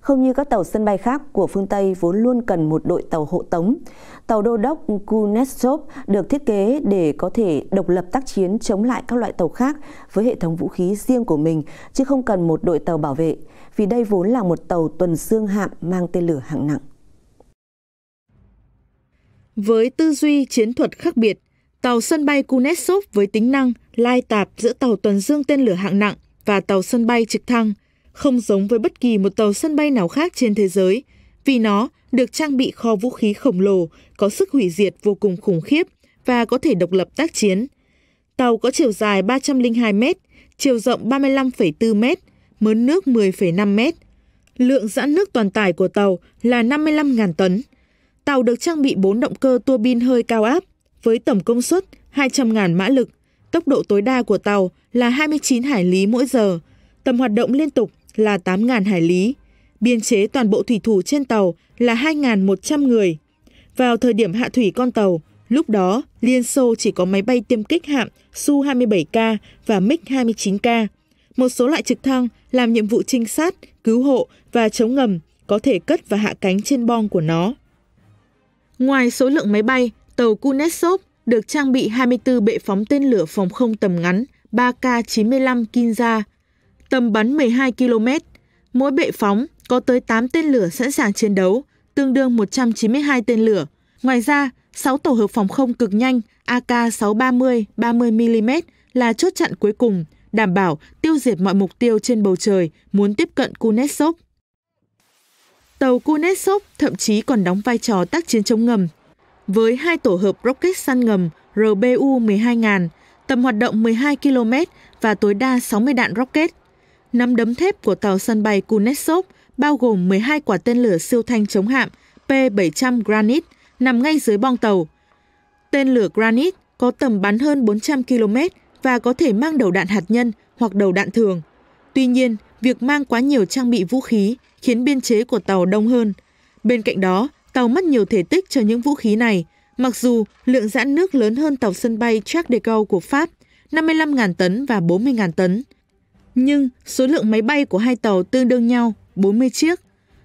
Không như các tàu sân bay khác của phương Tây vốn luôn cần một đội tàu hộ tống, tàu đô đốc Kunetsov được thiết kế để có thể độc lập tác chiến chống lại các loại tàu khác với hệ thống vũ khí riêng của mình, chứ không cần một đội tàu bảo vệ, vì đây vốn là một tàu tuần xương hạm mang tên lửa hạng nặng. Với tư duy chiến thuật khác biệt, tàu sân bay Kunetsov với tính năng lai tạp giữa tàu tuần dương tên lửa hạng nặng và tàu sân bay trực thăng – không giống với bất kỳ một tàu sân bay nào khác trên thế giới, vì nó được trang bị kho vũ khí khổng lồ, có sức hủy diệt vô cùng khủng khiếp và có thể độc lập tác chiến. Tàu có chiều dài 302 m, chiều rộng 35,4 m, mớn nước 10,5 m. Lượng giãn nước toàn tải của tàu là 55.000 tấn. Tàu được trang bị 4 động cơ tua bin hơi cao áp với tổng công suất 200.000 mã lực. Tốc độ tối đa của tàu là 29 hải lý mỗi giờ. Tầm hoạt động liên tục là 8.000 hải lý. Biên chế toàn bộ thủy thủ trên tàu là 2.100 người. Vào thời điểm hạ thủy con tàu, lúc đó Liên Xô chỉ có máy bay tiêm kích hạm Su-27K và MiG-29K. Một số loại trực thăng làm nhiệm vụ trinh sát, cứu hộ và chống ngầm có thể cất và hạ cánh trên bong của nó. Ngoài số lượng máy bay, tàu Kunetsov được trang bị 24 bệ phóng tên lửa phòng không tầm ngắn 3K-95 Kinza tầm bắn 12 km. Mỗi bệ phóng có tới 8 tên lửa sẵn sàng chiến đấu, tương đương 192 tên lửa. Ngoài ra, 6 tổ hợp phòng không cực nhanh AK-630 30mm là chốt chặn cuối cùng, đảm bảo tiêu diệt mọi mục tiêu trên bầu trời muốn tiếp cận Kunetsov. Tàu Kunetsov thậm chí còn đóng vai trò tác chiến chống ngầm. Với hai tổ hợp rocket săn ngầm RBU-12000, tầm hoạt động 12 km và tối đa 60 đạn rocket – Nắm đấm thép của tàu sân bay Kunetsov bao gồm 12 quả tên lửa siêu thanh chống hạm P-700 Granite nằm ngay dưới boong tàu. Tên lửa Granite có tầm bắn hơn 400 km và có thể mang đầu đạn hạt nhân hoặc đầu đạn thường. Tuy nhiên, việc mang quá nhiều trang bị vũ khí khiến biên chế của tàu đông hơn. Bên cạnh đó, tàu mất nhiều thể tích cho những vũ khí này, mặc dù lượng giãn nước lớn hơn tàu sân bay Charles de Gaulle của Pháp, 55.000 tấn và 40.000 tấn. Nhưng số lượng máy bay của hai tàu tương đương nhau 40 chiếc.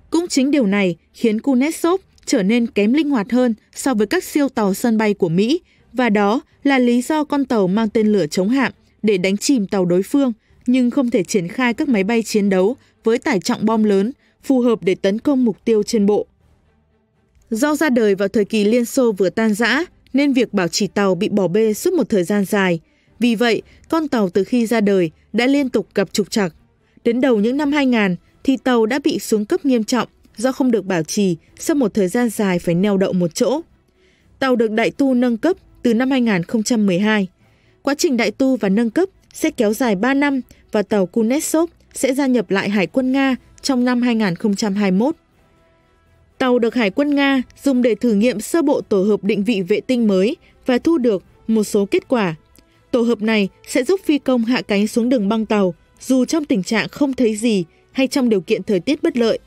Cũng chính điều này khiến Kuznetsov trở nên kém linh hoạt hơn so với các siêu tàu sân bay của Mỹ và đó là lý do con tàu mang tên lửa chống hạm để đánh chìm tàu đối phương nhưng không thể triển khai các máy bay chiến đấu với tải trọng bom lớn phù hợp để tấn công mục tiêu trên bộ. Do ra đời vào thời kỳ Liên Xô vừa tan rã, nên việc bảo trì tàu bị bỏ bê suốt một thời gian dài – vì vậy, con tàu từ khi ra đời đã liên tục gặp trục trặc. Đến đầu những năm 2000 thì tàu đã bị xuống cấp nghiêm trọng do không được bảo trì sau một thời gian dài phải neo đậu một chỗ. Tàu được đại tu nâng cấp từ năm 2012. Quá trình đại tu và nâng cấp sẽ kéo dài 3 năm và tàu Kunetsov sẽ gia nhập lại Hải quân Nga trong năm 2021. Tàu được Hải quân Nga dùng để thử nghiệm sơ bộ tổ hợp định vị vệ tinh mới và thu được một số kết quả Tổ hợp này sẽ giúp phi công hạ cánh xuống đường băng tàu dù trong tình trạng không thấy gì hay trong điều kiện thời tiết bất lợi.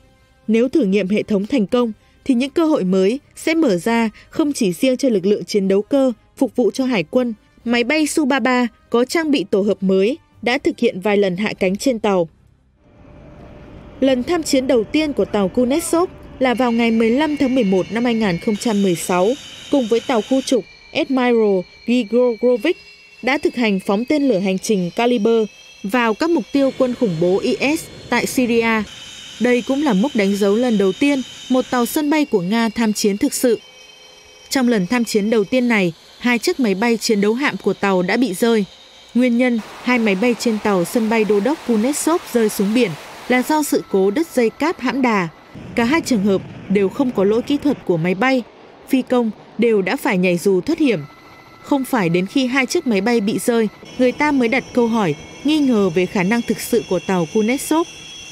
Nếu thử nghiệm hệ thống thành công, thì những cơ hội mới sẽ mở ra không chỉ riêng cho lực lượng chiến đấu cơ phục vụ cho hải quân. Máy bay Su-33 có trang bị tổ hợp mới đã thực hiện vài lần hạ cánh trên tàu. Lần tham chiến đầu tiên của tàu Kunetsov là vào ngày 15 tháng 11 năm 2016 cùng với tàu khu trục Admiral Grigorovich đã thực hành phóng tên lửa hành trình Caliber vào các mục tiêu quân khủng bố IS tại Syria. Đây cũng là mốc đánh dấu lần đầu tiên một tàu sân bay của Nga tham chiến thực sự. Trong lần tham chiến đầu tiên này, hai chiếc máy bay chiến đấu hạm của tàu đã bị rơi. Nguyên nhân hai máy bay trên tàu sân bay đô đốc Punetsov rơi xuống biển là do sự cố đứt dây cáp hãm đà. Cả hai trường hợp đều không có lỗi kỹ thuật của máy bay. Phi công đều đã phải nhảy dù thoát hiểm không phải đến khi hai chiếc máy bay bị rơi, người ta mới đặt câu hỏi nghi ngờ về khả năng thực sự của tàu Kuznetsov.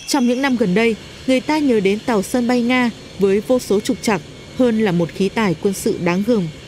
Trong những năm gần đây, người ta nhớ đến tàu sân bay Nga với vô số trục trặc hơn là một khí tài quân sự đáng gờm.